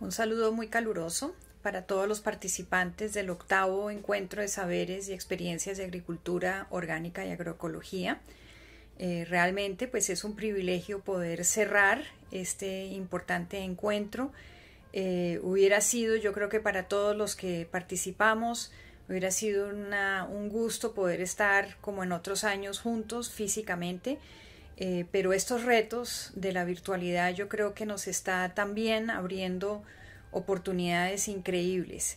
Un saludo muy caluroso para todos los participantes del octavo encuentro de saberes y experiencias de agricultura orgánica y agroecología. Eh, realmente pues es un privilegio poder cerrar este importante encuentro. Eh, hubiera sido, yo creo que para todos los que participamos, hubiera sido un gusto poder estar como en otros años juntos físicamente eh, pero estos retos de la virtualidad yo creo que nos está también abriendo oportunidades increíbles.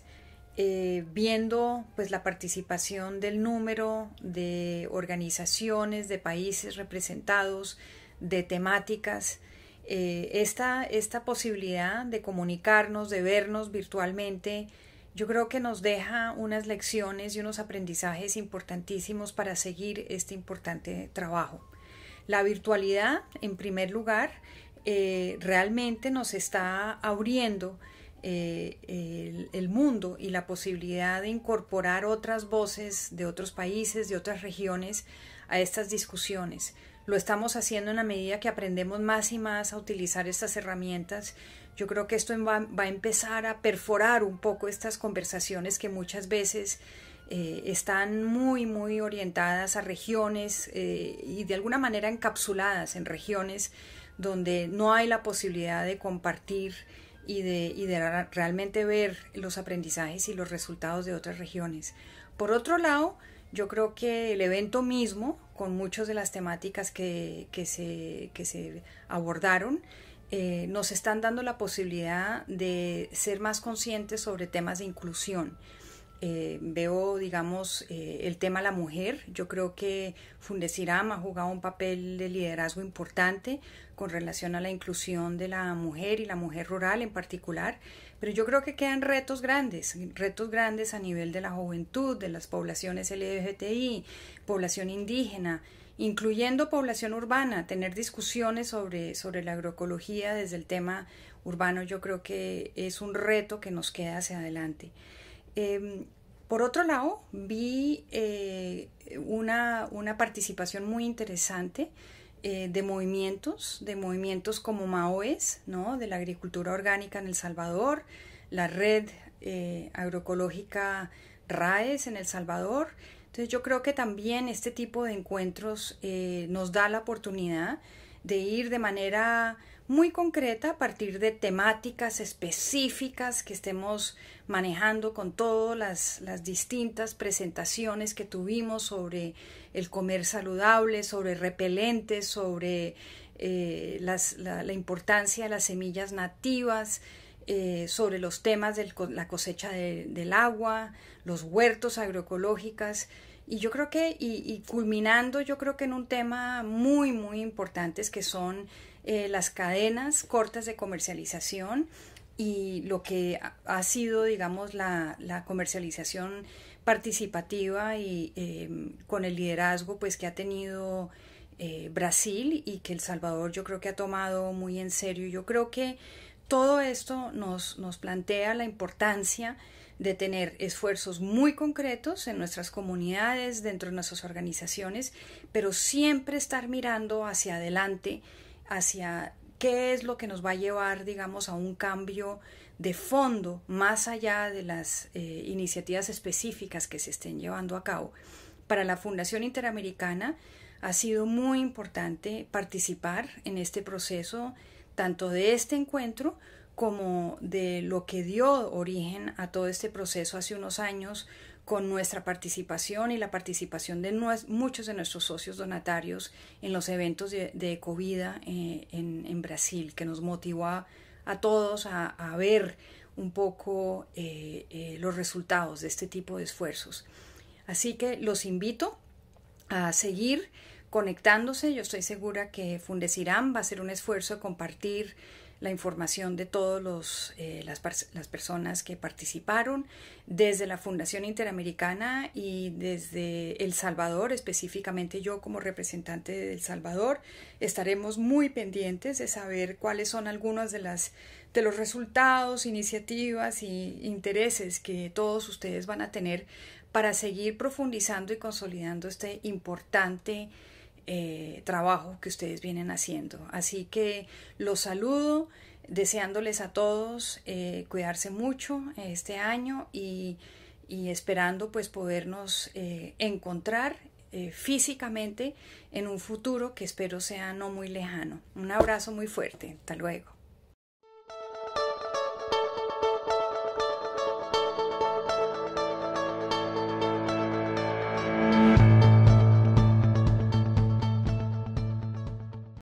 Eh, viendo pues la participación del número de organizaciones, de países representados, de temáticas, eh, esta posibilidad de comunicarnos, de vernos virtualmente, yo creo que nos deja unas lecciones y unos aprendizajes importantísimos para seguir este importante trabajo. La virtualidad, en primer lugar, eh, realmente nos está abriendo eh, el, mundo y la posibilidad de incorporar otras voces de otros países, de otras regiones a estas discusiones. Lo estamos haciendo en la medida que aprendemos más y más a utilizar estas herramientas. Yo creo que esto va a empezar a perforar un poco estas conversaciones que muchas veces eh, están muy, muy orientadas a regiones eh, y de alguna manera encapsuladas en regiones donde no hay la posibilidad de compartir y de, realmente ver los aprendizajes y los resultados de otras regiones. Por otro lado, yo creo que el evento mismo, con muchas de las temáticas que, se, se, abordaron, eh, nos están dando la posibilidad de ser más conscientes sobre temas de inclusión, eh, veo, digamos, eh, el tema la mujer. Yo creo que fundesiram ha jugado un papel de liderazgo importante con relación a la inclusión de la mujer y la mujer rural en particular. Pero yo creo que quedan retos grandes, retos grandes a nivel de la juventud, de las poblaciones LGBTI, población indígena incluyendo población urbana, tener discusiones sobre, sobre la agroecología desde el tema urbano, yo creo que es un reto que nos queda hacia adelante. Em, por otro lado, vi eh, una, participación muy interesante eh, de movimientos, de movimientos como Maoes, ¿no? de la agricultura orgánica en El Salvador, la red eh, agroecológica RAES en El Salvador. Entonces yo creo que también este tipo de encuentros nos da la oportunidad de ir de manera muy concreta a partir de temáticas específicas que estemos manejando con todas las, las distintas presentaciones que tuvimos sobre el comer saludable, sobre repelentes, sobre eh, la, importancia de las semillas nativas, eh, sobre los temas de la cosecha del agua, los huertos agroecológicas. Y yo creo que, y, culminando, yo creo que en un tema muy, muy importante es que son eh, las cadenas cortas de comercialización y lo que ha sido, digamos, la, la comercialización participativa y em, con el liderazgo pues que ha tenido eh, Brasil y que El Salvador yo creo que ha tomado muy en serio. Yo creo que todo esto nos, nos plantea la importancia de tener esfuerzos muy concretos en nuestras comunidades, dentro de nuestras organizaciones, pero siempre estar mirando hacia adelante, hacia qué es lo que nos va a llevar, digamos, a un cambio de fondo, más allá de las eh, iniciativas específicas que se estén llevando a cabo. Para la Fundación Interamericana ha sido muy importante participar en este proceso tanto de este encuentro como de lo que dio origen a todo este proceso hace unos años con nuestra participación y la participación de muchos de nuestros socios donatarios en los eventos de, COVID eh, en, Brasil, que nos motivó a, todos a, ver un poco eh, eh, los resultados de este tipo de esfuerzos. Así que los invito a seguir conectándose. Yo estoy segura que Fundecirán va a ser un esfuerzo de compartir la información de todas eh, las, personas que participaron desde la Fundación Interamericana y desde El Salvador, específicamente yo como representante de El Salvador, estaremos muy pendientes de saber cuáles son algunos de, las, de los resultados, iniciativas y intereses que todos ustedes van a tener para seguir profundizando y consolidando este importante eh, trabajo que ustedes vienen haciendo. Así que los saludo deseándoles a todos eh, cuidarse mucho este año y, esperando pues podernos eh, encontrar físicamente en un futuro que espero sea no muy lejano. Un abrazo muy fuerte. Hasta luego.